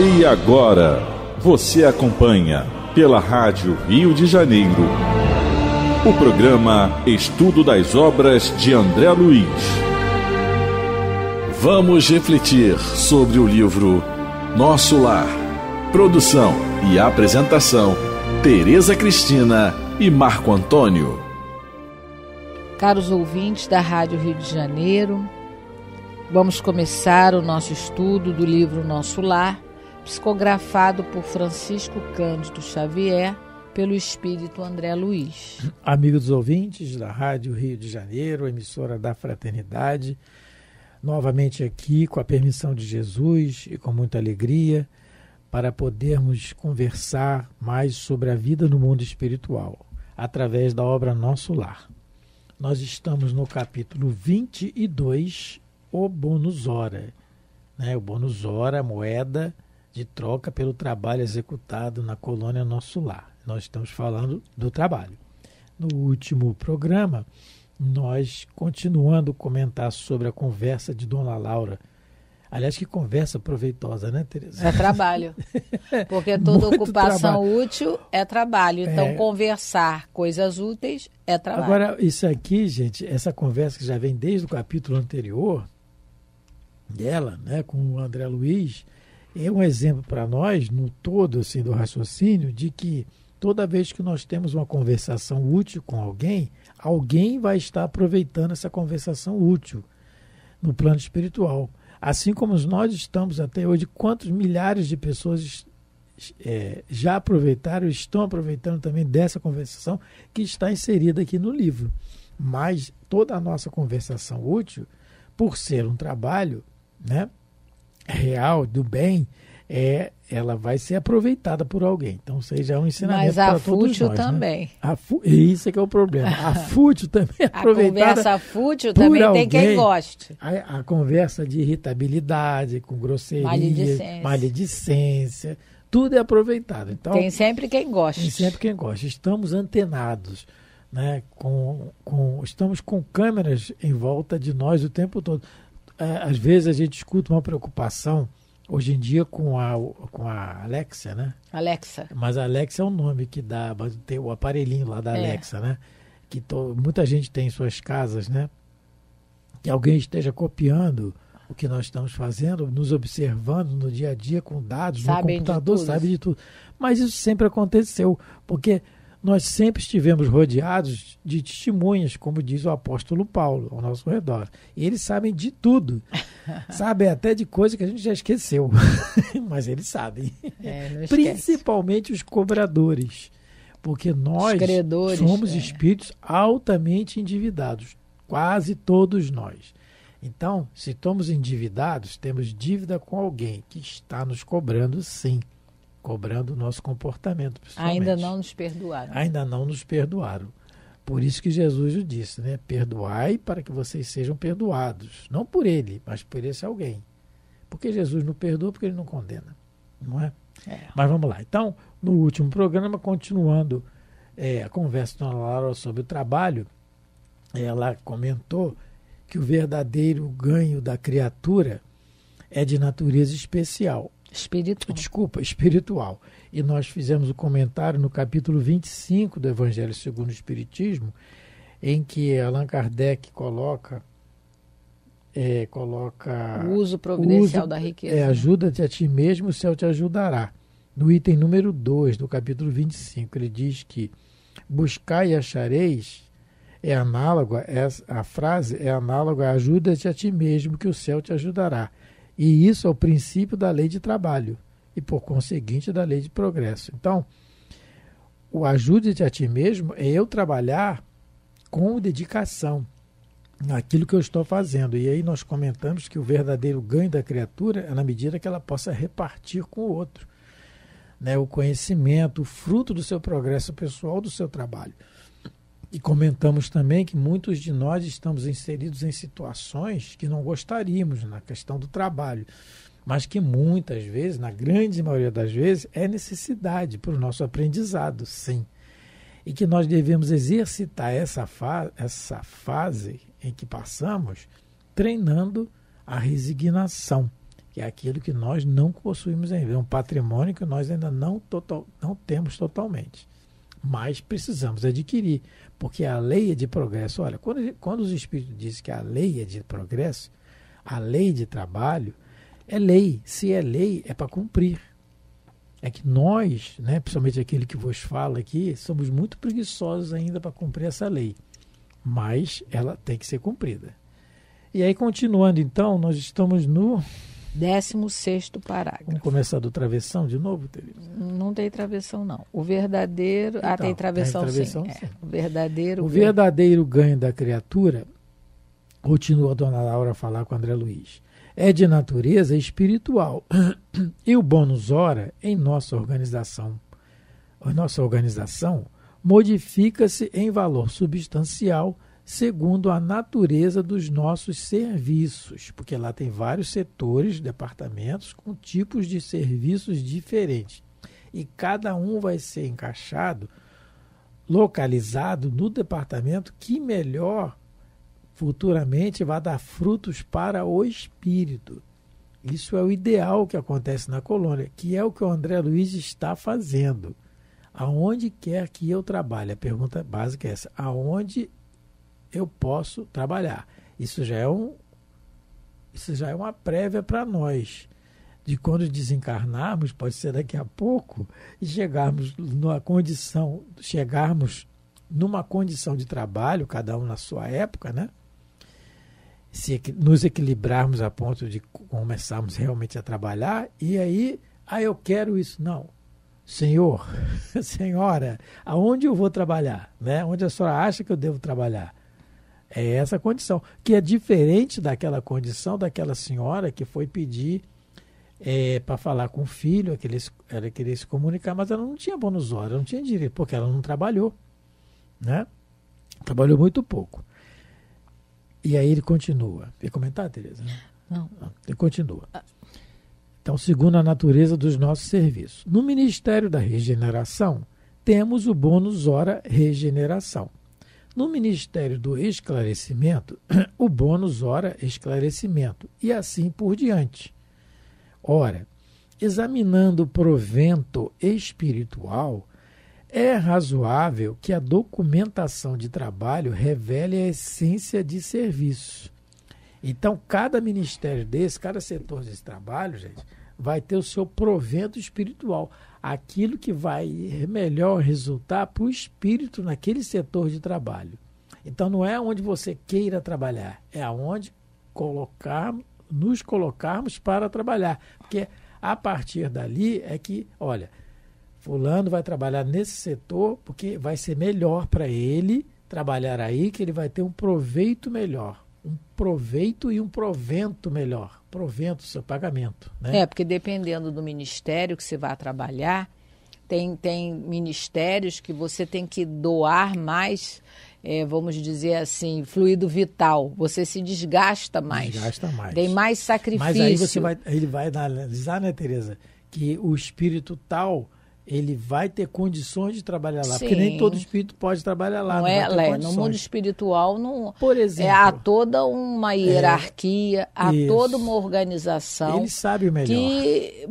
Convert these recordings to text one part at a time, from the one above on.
E agora, você acompanha pela Rádio Rio de Janeiro o programa Estudo das Obras de André Luiz. Vamos refletir sobre o livro Nosso Lar. Produção e apresentação: Tereza Cristina e Marco Antônio. Caros ouvintes da Rádio Rio de Janeiro, vamos começar o nosso estudo do livro Nosso Lar psicografado por Francisco Cândido Xavier, pelo espírito André Luiz. Amigos ouvintes da Rádio Rio de Janeiro, emissora da Fraternidade, novamente aqui com a permissão de Jesus e com muita alegria para podermos conversar mais sobre a vida no mundo espiritual através da obra Nosso Lar. Nós estamos no capítulo 22, o Bônus Hora. Né? O Bônus Hora, a moeda de troca pelo trabalho executado na colônia Nosso Lar. Nós estamos falando do trabalho. No último programa, nós continuando comentar sobre a conversa de Dona Laura. Aliás, que conversa proveitosa, né, Tereza? É trabalho. Porque toda ocupação trabalho. útil é trabalho. Então, é... conversar coisas úteis é trabalho. Agora, isso aqui, gente, essa conversa que já vem desde o capítulo anterior, dela, né, com o André Luiz, é um exemplo para nós, no todo assim, do raciocínio, de que toda vez que nós temos uma conversação útil com alguém, alguém vai estar aproveitando essa conversação útil no plano espiritual. Assim como nós estamos até hoje, quantos milhares de pessoas é, já aproveitaram, estão aproveitando também dessa conversação que está inserida aqui no livro. Mas toda a nossa conversação útil, por ser um trabalho, né, real, do bem, é, ela vai ser aproveitada por alguém. Então, seja um ensinamento para todos nós. Mas a fútil né? também. Né? A fu... Isso é que é o problema. A fútil também é aproveitada A conversa fútil também alguém. tem quem goste. A, a, conversa de irritabilidade, com grosseria, maledicência, maledicência tudo é aproveitado. Então, tem sempre quem gosta. Tem sempre quem gosta. Estamos antenados. Né, com, com, estamos com câmeras em volta de nós o tempo todo. É, às vezes a gente escuta uma preocupação hoje em dia com a, com a Alexa, né? Alexa. Mas a Alexa é um nome que dá, tem o aparelhinho lá da é. Alexa, né? Que to, muita gente tem em suas casas, né? Que alguém esteja copiando o que nós estamos fazendo, nos observando no dia a dia com dados, sabe no computador, de sabe de tudo. Mas isso sempre aconteceu, porque nós sempre estivemos rodeados de testemunhas, como diz o apóstolo Paulo, ao nosso redor. E eles sabem de tudo. sabem até de coisa que a gente já esqueceu. Mas eles sabem. É, Principalmente os cobradores. Porque nós somos é. espíritos altamente endividados. Quase todos nós. Então, se estamos endividados, temos dívida com alguém que está nos cobrando, sim cobrando o nosso comportamento. Ainda não nos perdoaram. Ainda não nos perdoaram. Por isso que Jesus o disse, né? Perdoai para que vocês sejam perdoados. Não por ele, mas por esse alguém. Porque Jesus não perdoa porque ele não condena. Não é? é. Mas vamos lá. Então, no último programa, continuando é, a conversa com a Laura sobre o trabalho, ela comentou que o verdadeiro ganho da criatura é de natureza especial Espiritual. Desculpa, espiritual. E nós fizemos o um comentário no capítulo 25 do Evangelho segundo o Espiritismo, em que Allan Kardec coloca. É, coloca o uso providencial uso, da riqueza. É, ajuda-te a ti mesmo, o céu te ajudará. No item número 2 do capítulo 25, ele diz que buscar e achareis é análogo, a, é, a frase é análoga a ajuda-te a ti mesmo, que o céu te ajudará. E isso é o princípio da lei de trabalho e, por conseguinte, da lei de progresso. Então, o ajude-te a ti mesmo é eu trabalhar com dedicação naquilo que eu estou fazendo. E aí nós comentamos que o verdadeiro ganho da criatura é na medida que ela possa repartir com o outro. Né, o conhecimento, o fruto do seu progresso pessoal, do seu trabalho. E comentamos também que muitos de nós estamos inseridos em situações que não gostaríamos na questão do trabalho, mas que muitas vezes, na grande maioria das vezes, é necessidade para o nosso aprendizado, sim. E que nós devemos exercitar essa, fa essa fase em que passamos treinando a resignação, que é aquilo que nós não possuímos ainda, é um patrimônio que nós ainda não, total, não temos totalmente, mas precisamos adquirir porque a lei é de progresso. Olha, quando, quando os espíritos dizem que a lei é de progresso, a lei de trabalho é lei. Se é lei, é para cumprir. É que nós, né, principalmente aquele que vos fala aqui, somos muito preguiçosos ainda para cumprir essa lei. Mas ela tem que ser cumprida. E aí, continuando então, nós estamos no 16 parágrafo. Vamos começar do travessão de novo, Teresa? Não tem travessão, não. O verdadeiro. Então, ah, tem travessão, tem travessão sim. É, sim. É. O verdadeiro. O verdadeiro ganho da criatura, continua a dona Laura a falar com André Luiz, é de natureza espiritual. E o bônus ora em nossa organização. A nossa organização modifica-se em valor substancial segundo a natureza dos nossos serviços, porque lá tem vários setores, departamentos com tipos de serviços diferentes. E cada um vai ser encaixado, localizado no departamento que melhor futuramente vai dar frutos para o espírito. Isso é o ideal que acontece na colônia, que é o que o André Luiz está fazendo. Aonde quer que eu trabalhe? A pergunta básica é essa: aonde eu posso trabalhar. Isso já é, um, isso já é uma prévia para nós. De quando desencarnarmos, pode ser daqui a pouco, e chegarmos numa condição, chegarmos numa condição de trabalho, cada um na sua época, né? Se nos equilibrarmos a ponto de começarmos realmente a trabalhar, e aí, ah, eu quero isso. Não. Senhor, senhora, aonde eu vou trabalhar? Né? Onde a senhora acha que eu devo trabalhar? É essa condição, que é diferente daquela condição daquela senhora que foi pedir é, para falar com o filho, que ele, ela queria se comunicar, mas ela não tinha bônus hora, não tinha direito, porque ela não trabalhou. Né? Trabalhou muito pouco. E aí ele continua. Quer comentar, Tereza? Não. não. Ah, ele continua. Então, segundo a natureza dos nossos serviços. No Ministério da Regeneração, temos o bônus hora regeneração no Ministério do Esclarecimento, o bônus ora esclarecimento e assim por diante. Ora, examinando o provento espiritual, é razoável que a documentação de trabalho revele a essência de serviço. Então, cada ministério desse, cada setor desse trabalho, gente, vai ter o seu provento espiritual aquilo que vai melhor resultar para o espírito naquele setor de trabalho. Então não é onde você queira trabalhar, é aonde colocar, nos colocarmos para trabalhar. Porque a partir dali é que, olha, fulano vai trabalhar nesse setor porque vai ser melhor para ele trabalhar aí, que ele vai ter um proveito melhor um proveito e um provento melhor. Provento, seu pagamento. Né? É, porque dependendo do ministério que você vai trabalhar, tem, tem ministérios que você tem que doar mais, é, vamos dizer assim, fluido vital. Você se desgasta mais. Desgasta mais. Tem mais sacrifício. Mas aí você vai, ele vai analisar, né, Tereza, que o espírito tal ele vai ter condições de trabalhar lá, Sim. porque nem todo espírito pode trabalhar lá. Não, não é, no mundo espiritual não. Por exemplo, é, há toda uma hierarquia, é, há isso. toda uma organização. Ele sabe o melhor. Que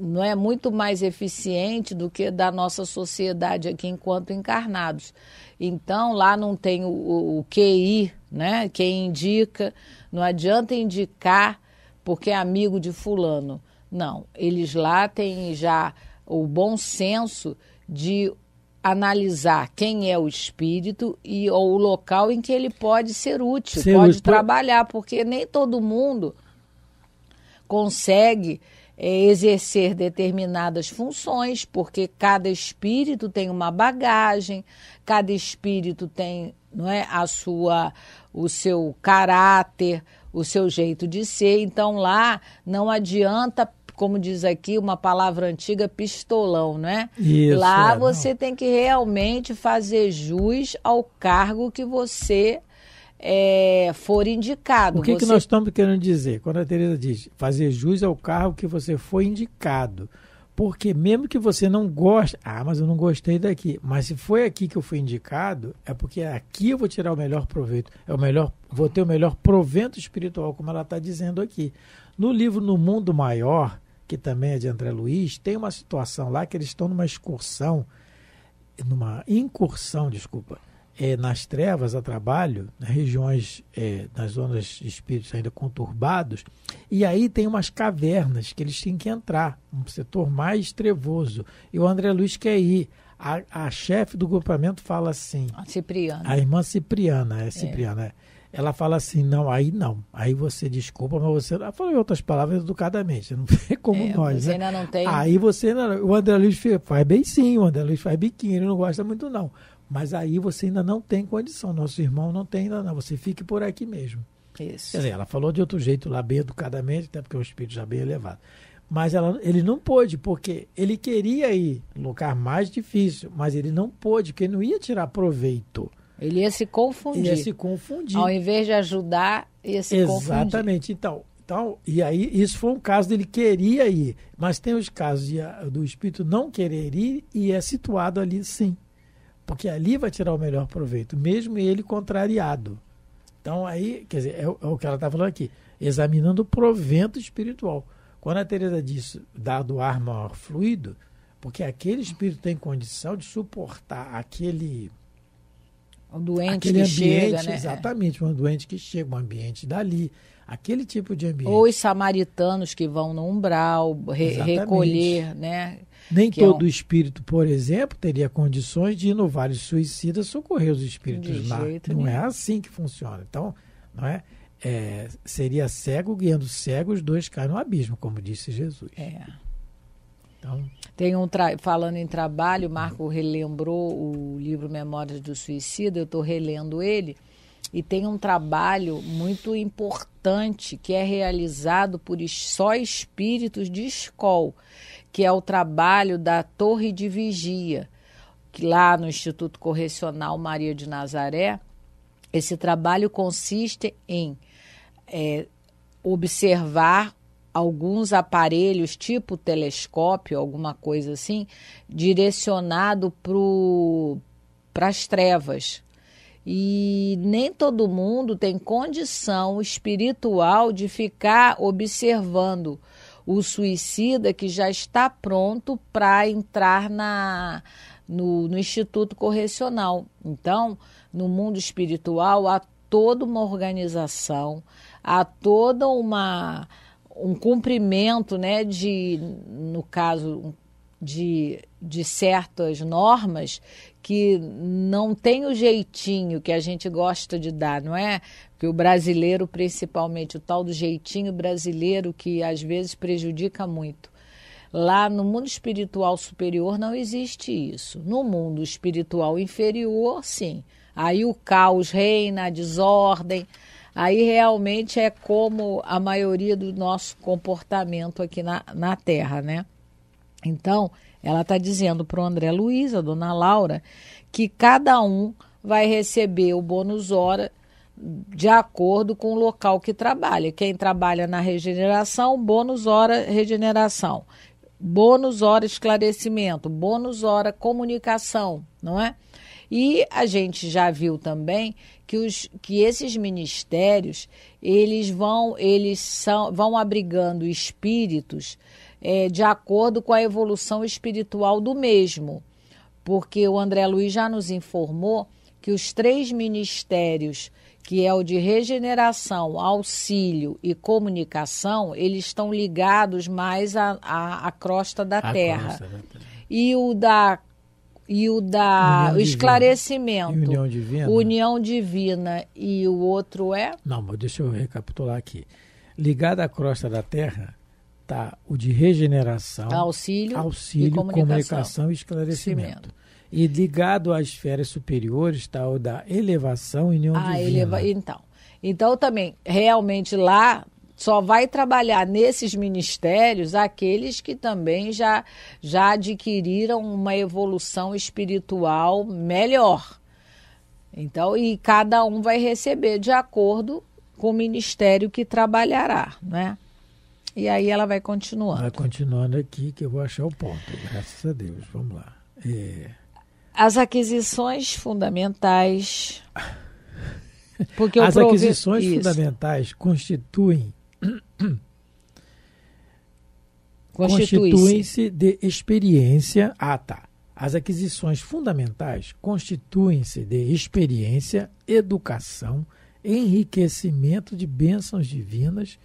não é muito mais eficiente do que da nossa sociedade aqui enquanto encarnados. Então lá não tem o, o, o QI, né? Quem indica, não adianta indicar porque é amigo de fulano. Não, eles lá têm já o bom senso de analisar quem é o espírito e ou o local em que ele pode ser útil, ser pode útil. trabalhar, porque nem todo mundo consegue é, exercer determinadas funções, porque cada espírito tem uma bagagem, cada espírito tem, não é, a sua o seu caráter, o seu jeito de ser. Então lá não adianta como diz aqui uma palavra antiga, pistolão, né? Isso, Lá é, você não. tem que realmente fazer jus ao cargo que você é, for indicado. O que, você... que nós estamos querendo dizer? Quando a Tereza diz fazer jus ao cargo que você foi indicado. Porque mesmo que você não goste, ah, mas eu não gostei daqui. Mas se foi aqui que eu fui indicado, é porque aqui eu vou tirar o melhor proveito, é o melhor, vou ter o melhor provento espiritual, como ela está dizendo aqui. No livro No Mundo Maior, que também é de André Luiz, tem uma situação lá que eles estão numa excursão, numa incursão, desculpa, é, nas trevas a trabalho, nas regiões, é, nas zonas de espíritos ainda conturbados, e aí tem umas cavernas que eles têm que entrar, um setor mais trevoso. E o André Luiz quer ir. A, a chefe do grupamento fala assim. A Cipriana. A irmã Cipriana, é, é. Cipriana. É ela fala assim, não, aí não. Aí você desculpa, mas você. Ela fala em outras palavras educadamente, não é como é, nós. Você né? ainda não tem. Aí você O André Luiz faz bem sim, o André Luiz faz biquinho, ele não gosta muito, não. Mas aí você ainda não tem condição. Nosso irmão não tem ainda, não. Você fique por aqui mesmo. Isso. Dizer, ela falou de outro jeito lá, bem educadamente, até porque o espírito já bem elevado. Mas ela, ele não pôde, porque ele queria ir lugar mais difícil, mas ele não pôde, porque ele não ia tirar proveito. Ele ia se confundir. Ia se confundir. Ao invés de ajudar, ia se Exatamente. confundir. Exatamente. Então, então, e aí isso foi um caso dele queria ir, mas tem os casos de, do espírito não querer ir e é situado ali sim. Porque ali vai tirar o melhor proveito, mesmo ele contrariado. Então aí, quer dizer, é, é o que ela está falando aqui, examinando o provento espiritual. Quando a Teresa diz dar do ar maior fluido, porque aquele espírito tem condição de suportar aquele o doente Aquele que ambiente, chega, né? Exatamente, um doente que chega, um ambiente dali. Aquele tipo de ambiente. Ou os samaritanos que vão no umbral re recolher, né? Nem que todo é um... espírito, por exemplo, teria condições de ir no Vale Suicida socorrer os espíritos de lá. Não é assim que funciona. Então, não é? é seria cego guiando cego, os dois caem no abismo, como disse Jesus. É. Tem um tra... falando em trabalho, o Marco relembrou o livro Memórias do Suicida, eu estou relendo ele, e tem um trabalho muito importante que é realizado por só espíritos de escola, que é o trabalho da Torre de Vigia, que lá no Instituto Correcional Maria de Nazaré, esse trabalho consiste em é, observar alguns aparelhos, tipo telescópio, alguma coisa assim, direcionado para as trevas. E nem todo mundo tem condição espiritual de ficar observando o suicida que já está pronto para entrar na, no, no Instituto Correcional. Então, no mundo espiritual, há toda uma organização, há toda uma um cumprimento, né, de, no caso, de, de certas normas que não tem o jeitinho que a gente gosta de dar, não é? Que o brasileiro, principalmente, o tal do jeitinho brasileiro que às vezes prejudica muito. Lá no mundo espiritual superior não existe isso. No mundo espiritual inferior, sim. Aí o caos reina, a desordem, aí realmente é como a maioria do nosso comportamento aqui na, na Terra, né? Então, ela está dizendo para o André Luiz, a dona Laura, que cada um vai receber o bônus hora de acordo com o local que trabalha. Quem trabalha na regeneração, bônus hora regeneração. Bônus hora esclarecimento, bônus hora comunicação, não é? E a gente já viu também que, os, que esses ministérios eles vão eles são, vão abrigando espíritos é, de acordo com a evolução espiritual do mesmo, porque o André Luiz já nos informou que os três ministérios que é o de regeneração, auxílio e comunicação, eles estão ligados mais à, à, à crosta da a terra. Crosta da terra. E o da e o da União Esclarecimento. União Divina. União Divina. E o outro é? Não, mas deixa eu recapitular aqui. Ligado à crosta da Terra está o de regeneração, auxílio, auxílio e comunicação. e esclarecimento. E ligado às esferas superiores está o da elevação e união ah, divina. Eleva... Então, então também, realmente lá só vai trabalhar nesses ministérios aqueles que também já, já adquiriram uma evolução espiritual melhor. Então, e cada um vai receber de acordo com o ministério que trabalhará, né? E aí ela vai continuando. Vai continuando aqui que eu vou achar o ponto, graças a Deus. Vamos lá. É... As aquisições fundamentais. Porque As provi... aquisições Isso. fundamentais constituem Constituem-se de experiência. Ah, tá. As aquisições fundamentais constituem-se de experiência, educação, enriquecimento de bênçãos divinas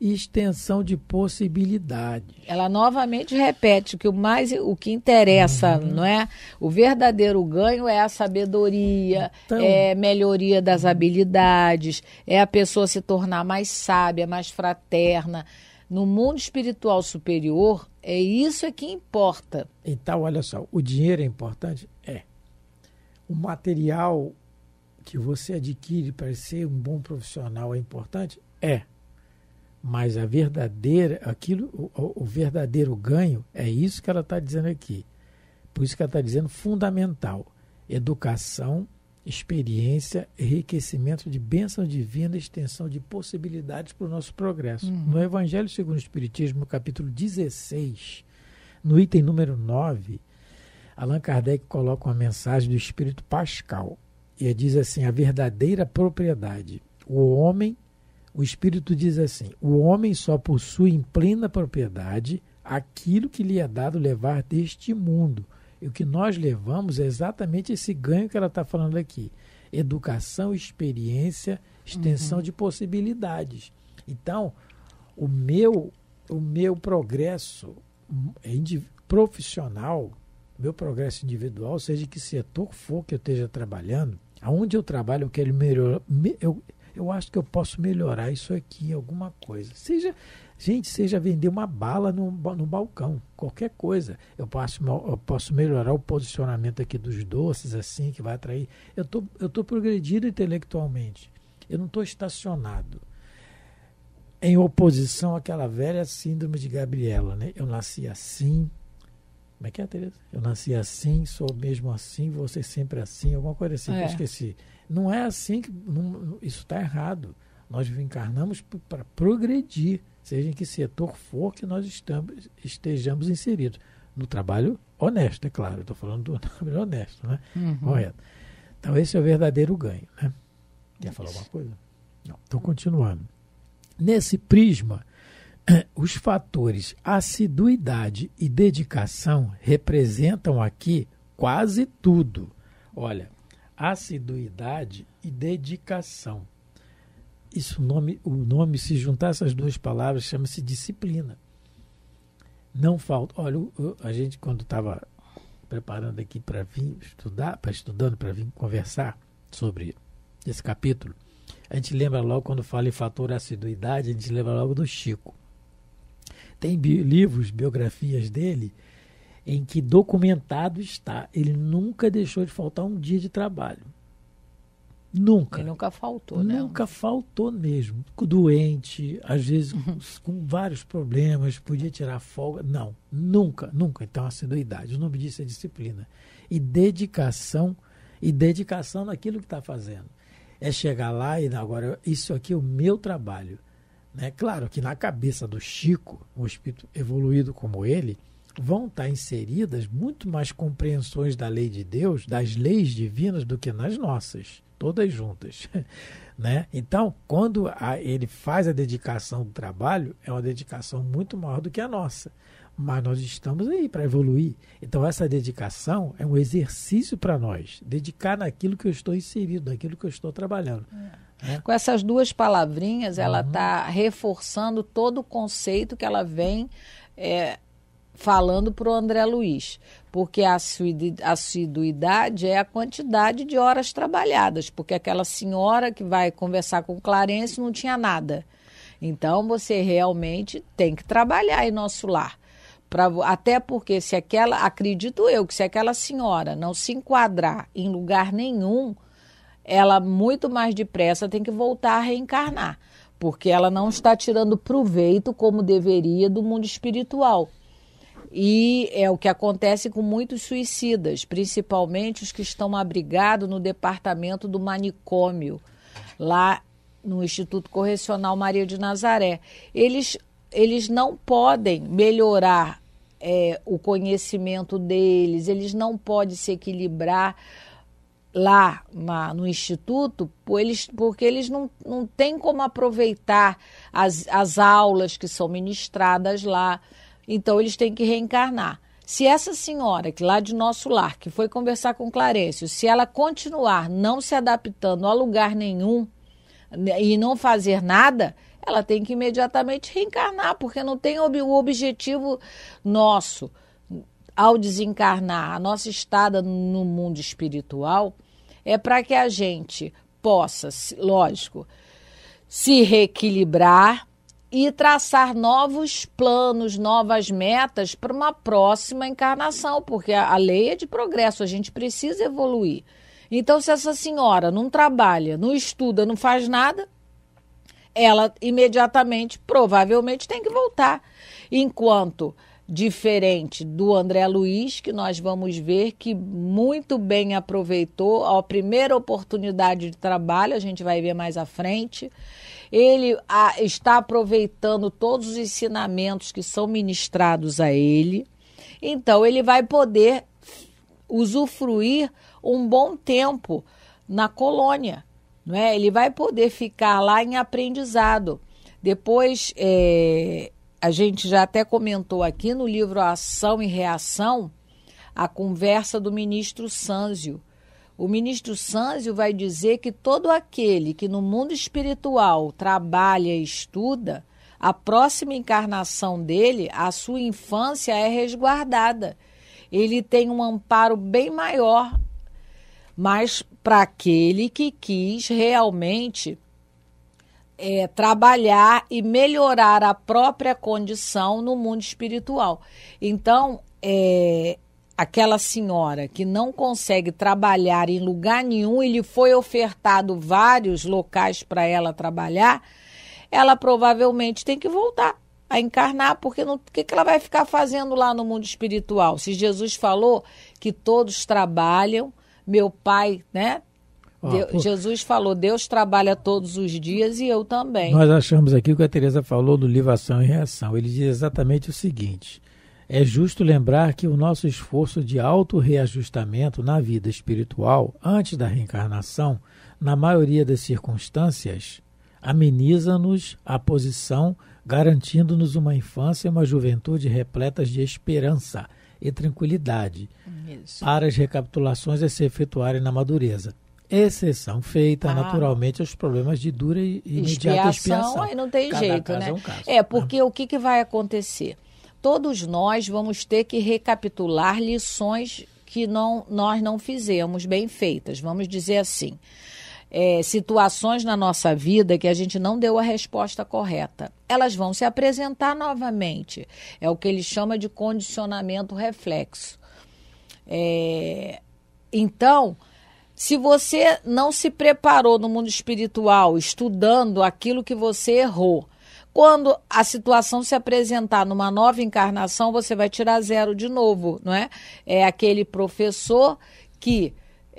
extensão de possibilidades. Ela novamente repete que o mais o que interessa, uhum. não é? O verdadeiro ganho é a sabedoria, então, é melhoria das habilidades, é a pessoa se tornar mais sábia, mais fraterna. No mundo espiritual superior, é isso é que importa. Então, olha só, o dinheiro é importante? É. O material que você adquire para ser um bom profissional é importante? É. Mas a verdadeira, aquilo, o, o verdadeiro ganho é isso que ela está dizendo aqui. Por isso que ela está dizendo fundamental: educação, experiência, enriquecimento de bênção divina, extensão de possibilidades para o nosso progresso. Uhum. No Evangelho segundo o Espiritismo, capítulo 16, no item número 9, Allan Kardec coloca uma mensagem do Espírito Pascal. E diz assim: a verdadeira propriedade. O homem o Espírito diz assim: o homem só possui em plena propriedade aquilo que lhe é dado levar deste mundo. E o que nós levamos é exatamente esse ganho que ela está falando aqui: educação, experiência, extensão uhum. de possibilidades. Então, o meu, o meu progresso é profissional, meu progresso individual, seja que setor for que eu esteja trabalhando, aonde eu trabalho, eu quero melhorar. Eu, eu acho que eu posso melhorar isso aqui, alguma coisa. Seja, gente, seja vender uma bala no, no balcão, qualquer coisa. Eu posso, eu posso melhorar o posicionamento aqui dos doces, assim, que vai atrair. Eu tô, estou tô intelectualmente, eu não estou estacionado. Em oposição àquela velha síndrome de Gabriela, né? Eu nasci assim, como é que é, Tereza? Eu nasci assim, sou mesmo assim, você sempre assim, alguma coisa assim, é. eu esqueci. Não é assim que. Não, isso está errado. Nós encarnamos para progredir, seja em que setor for que nós estamos, estejamos inseridos. No trabalho honesto, é claro, estou falando do trabalho honesto, né? Uhum. Correto. Então, esse é o verdadeiro ganho, né? Quer falar alguma coisa? Não. Então, continuando. Nesse prisma, é, os fatores assiduidade e dedicação representam aqui quase tudo. Olha, assiduidade e dedicação. Isso nome, o nome, se juntar essas duas palavras, chama-se disciplina. Não falta. Olha, a gente quando estava preparando aqui para vir estudar, para estudando, para vir conversar sobre esse capítulo, a gente lembra logo quando fala em fator assiduidade, a gente lembra logo do Chico tem bi livros, biografias dele, em que documentado está, ele nunca deixou de faltar um dia de trabalho. Nunca. Ele nunca faltou, né? Nunca faltou mesmo. Doente, às vezes uhum. com vários problemas, podia tirar folga. Não, nunca, nunca. Então, assiduidade. O nome disso é disciplina. E dedicação, e dedicação naquilo que está fazendo. É chegar lá e agora, isso aqui é o meu trabalho. Né? Claro que na cabeça do Chico, um espírito evoluído como ele, vão estar tá inseridas muito mais compreensões da lei de Deus, das leis divinas, do que nas nossas, todas juntas. Né? Então, quando a, ele faz a dedicação do trabalho, é uma dedicação muito maior do que a nossa mas nós estamos aí para evoluir. Então, essa dedicação é um exercício para nós, dedicar naquilo que eu estou inserido, naquilo que eu estou trabalhando. É. É. Com essas duas palavrinhas, uhum. ela está reforçando todo o conceito que ela vem é, falando para o André Luiz, porque a assiduidade é a quantidade de horas trabalhadas, porque aquela senhora que vai conversar com o Clarence não tinha nada. Então você realmente tem que trabalhar em nosso lar. Pra, até porque se aquela, acredito eu, que se aquela senhora não se enquadrar em lugar nenhum, ela muito mais depressa tem que voltar a reencarnar, porque ela não está tirando proveito como deveria do mundo espiritual. E é o que acontece com muitos suicidas, principalmente os que estão abrigados no departamento do manicômio, lá no Instituto Correcional Maria de Nazaré. Eles, eles não podem melhorar é, o conhecimento deles, eles não podem se equilibrar lá na, no instituto, eles, porque eles não, não têm como aproveitar as, as aulas que são ministradas lá. Então, eles têm que reencarnar. Se essa senhora, que lá de nosso lar, que foi conversar com Clarencio, se ela continuar não se adaptando a lugar nenhum né, e não fazer nada, ela tem que imediatamente reencarnar, porque não tem o objetivo nosso ao desencarnar, a nossa estada no mundo espiritual é para que a gente possa, lógico, se reequilibrar e traçar novos planos, novas metas para uma próxima encarnação, porque a lei é de progresso, a gente precisa evoluir. Então, se essa senhora não trabalha, não estuda, não faz nada, ela imediatamente, provavelmente, tem que voltar. Enquanto, diferente do André Luiz, que nós vamos ver que muito bem aproveitou a primeira oportunidade de trabalho, a gente vai ver mais à frente. Ele está aproveitando todos os ensinamentos que são ministrados a ele. Então, ele vai poder usufruir um bom tempo na colônia não é? Ele vai poder ficar lá em aprendizado. Depois, é, a gente já até comentou aqui no livro Ação e Reação, a conversa do ministro Sanzio. O ministro Sanzio vai dizer que todo aquele que no mundo espiritual trabalha e estuda, a próxima encarnação dele, a sua infância é resguardada. Ele tem um amparo bem maior mas para aquele que quis realmente é, trabalhar e melhorar a própria condição no mundo espiritual. Então, é, aquela senhora que não consegue trabalhar em lugar nenhum e lhe foi ofertado vários locais para ela trabalhar, ela provavelmente tem que voltar a encarnar, porque o que, que ela vai ficar fazendo lá no mundo espiritual? Se Jesus falou que todos trabalham meu pai, né? Oh, Jesus falou, Deus trabalha todos os dias e eu também. Nós achamos aqui o que a Teresa falou do livro Ação e Reação. Ele diz exatamente o seguinte: é justo lembrar que o nosso esforço de auto-reajustamento na vida espiritual, antes da reencarnação, na maioria das circunstâncias, ameniza-nos a posição, garantindo-nos uma infância e uma juventude repletas de esperança e tranquilidade Isso. para as recapitulações a é se efetuarem na madureza. Exceção feita, ah. naturalmente, aos problemas de dura e imediata expiação. expiação. Aí não tem Cada jeito, né? É, um caso, é porque né? o que, que vai acontecer? Todos nós vamos ter que recapitular lições que não, nós não fizemos bem feitas, vamos dizer assim é, situações na nossa vida que a gente não deu a resposta correta. Elas vão se apresentar novamente. É o que ele chama de condicionamento reflexo. É, então, se você não se preparou no mundo espiritual, estudando aquilo que você errou, quando a situação se apresentar numa nova encarnação, você vai tirar zero de novo, não é? É aquele professor que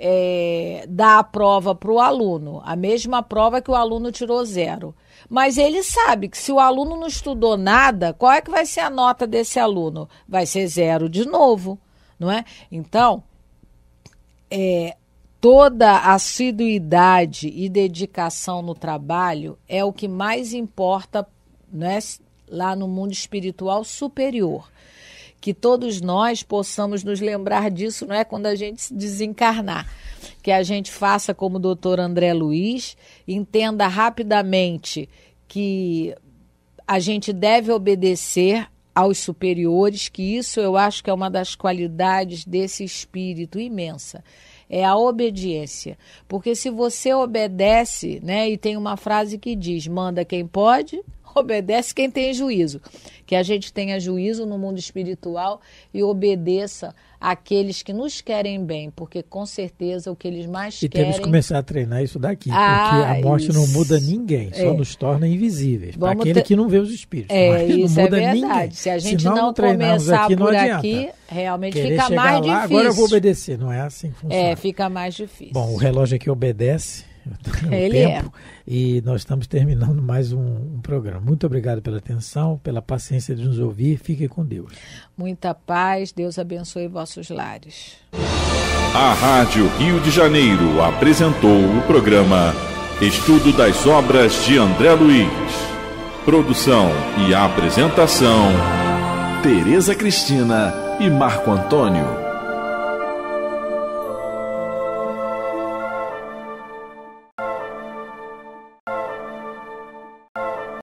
é, dá a prova para o aluno, a mesma prova que o aluno tirou zero. Mas ele sabe que se o aluno não estudou nada, qual é que vai ser a nota desse aluno? Vai ser zero de novo, não é? Então, é, toda assiduidade e dedicação no trabalho é o que mais importa né, lá no mundo espiritual superior que todos nós possamos nos lembrar disso, não é quando a gente se desencarnar, que a gente faça como o doutor André Luiz, entenda rapidamente que a gente deve obedecer aos superiores, que isso eu acho que é uma das qualidades desse espírito imensa. É a obediência. Porque se você obedece, né? E tem uma frase que diz: manda quem pode, obedece quem tem juízo. Que a gente tenha juízo no mundo espiritual e obedeça aqueles que nos querem bem, porque com certeza o que eles mais e querem. E temos que começar a treinar isso daqui, ah, porque a ah, morte isso. não muda ninguém, só é. nos torna invisíveis. Para aquele que não vê os espíritos. É, isso é verdade. Ninguém. Se a gente Se não, não começar aqui, por não aqui, realmente Querer fica mais lá, difícil. Agora eu vou obedecer, não é assim que é, funciona. É, fica mais difícil. Bom, o relógio aqui obedece eu Ele tempo é. e nós estamos terminando mais um, um, programa. Muito obrigado pela atenção, pela paciência de nos ouvir. Fique com Deus. Muita paz, Deus abençoe vossos lares. A Rádio Rio de Janeiro apresentou o programa Estudo das Obras de André Luiz. Produção e apresentação: Tereza Cristina e Marco Antônio.